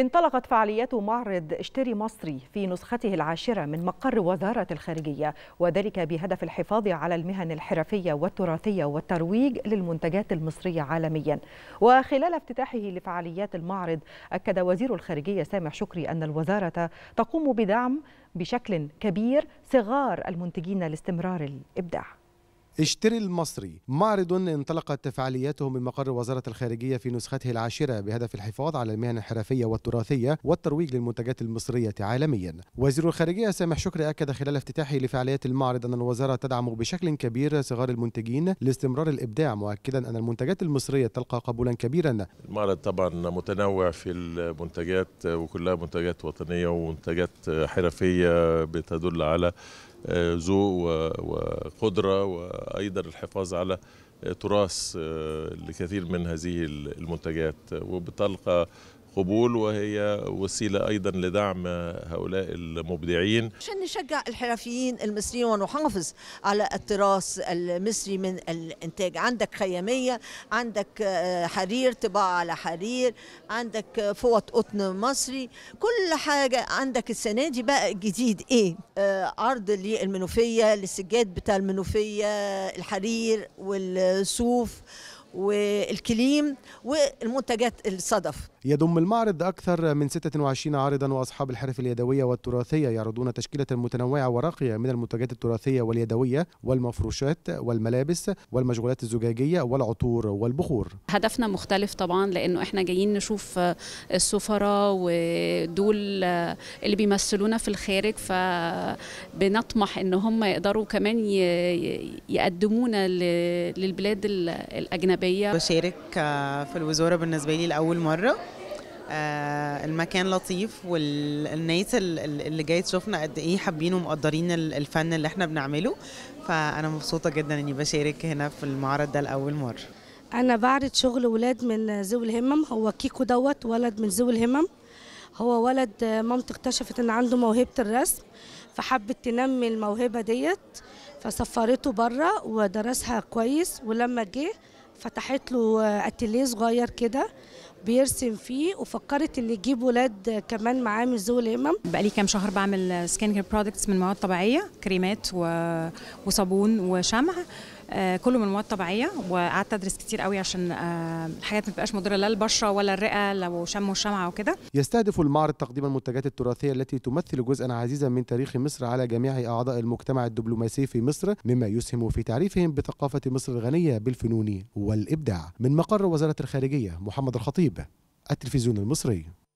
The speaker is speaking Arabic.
انطلقت فعاليات معرض اشتري مصري في نسخته العاشرة من مقر وزارة الخارجية وذلك بهدف الحفاظ على المهن الحرفية والتراثية والترويج للمنتجات المصرية عالميا وخلال افتتاحه لفعاليات المعرض أكد وزير الخارجية سامح شكري أن الوزارة تقوم بدعم بشكل كبير صغار المنتجين لاستمرار الإبداع اشتري المصري معرض انطلقت فعالياته من مقر وزارة الخارجية في نسخته العاشرة بهدف الحفاظ على المهن الحرفية والتراثية والترويج للمنتجات المصرية عالميا وزير الخارجية سامح شكري أكد خلال افتتاحه لفعاليات المعرض أن الوزارة تدعم بشكل كبير صغار المنتجين لاستمرار الإبداع مؤكدا أن المنتجات المصرية تلقى قبولا كبيرا المعرض طبعا متنوع في المنتجات وكلها منتجات وطنية ومنتجات حرفية بتدل على ذوق وقدرة وأيضا الحفاظ على تراث آه، لكثير من هذه المنتجات وبطلقة قبول وهي وسيلة أيضا لدعم هؤلاء المبدعين عشان نشجع الحرفيين المصريين ونحافظ على التراث المصري من الإنتاج عندك خيامية عندك آه، حرير طباعة على حرير عندك آه، فوط قطن مصري كل حاجة عندك السنة دي بقى الجديد إيه آه، عرض للمنوفية للسجاد بتاع المنوفية الحرير والصوف والكليم والمنتجات الصدف يضم المعرض أكثر من 26 عارضا وأصحاب الحرف اليدوية والتراثية يعرضون تشكيلة متنوعة وراقية من المنتجات التراثية واليدوية والمفروشات والملابس والمشغولات الزجاجية والعطور والبخور هدفنا مختلف طبعا لأنه إحنا جايين نشوف السفراء ودول اللي بيمثلونا في الخارج فبنطمح إن هم يقدروا كمان يقدمونا للبلاد الأجنبية أجنبية بشارك آه، في الوزارة بالنسبة لي لأول مرة آه، المكان لطيف والناس اللي جايه تشوفنا قد ايه حابين ومقدرين الفن اللي احنا بنعمله فانا مبسوطه جدا اني بشارك هنا في المعرض ده لاول مره انا بعرض شغل ولاد من ذوي الهمم هو كيكو دوت ولد من ذوي الهمم هو ولد آه، مامته اكتشفت ان عنده موهبه الرسم فحبت تنمي الموهبه ديت فسفرته بره ودرسها كويس ولما جه فتحت له اتيليه صغير كده بيرسم فيه وفكرت ان يجيب ولاد كمان معاه من ذوي الهمم بقالي كام شهر بعمل سكين كير برودكتس من مواد طبيعيه كريمات و... وصابون وشمع آه، كله من مواد طبيعيه وقعدت ادرس كتير قوي عشان الحاجات آه، ما تبقاش مضره لا البشره ولا الرئه لو شموا الشمعه وكده يستهدف المعرض تقديم المنتجات التراثيه التي تمثل جزءا عزيزا من تاريخ مصر على جميع اعضاء المجتمع الدبلوماسي في مصر مما يسهم في تعريفهم بثقافه مصر الغنيه بالفنون والابداع من مقر وزاره الخارجيه محمد الخطيب التلفزيون المصري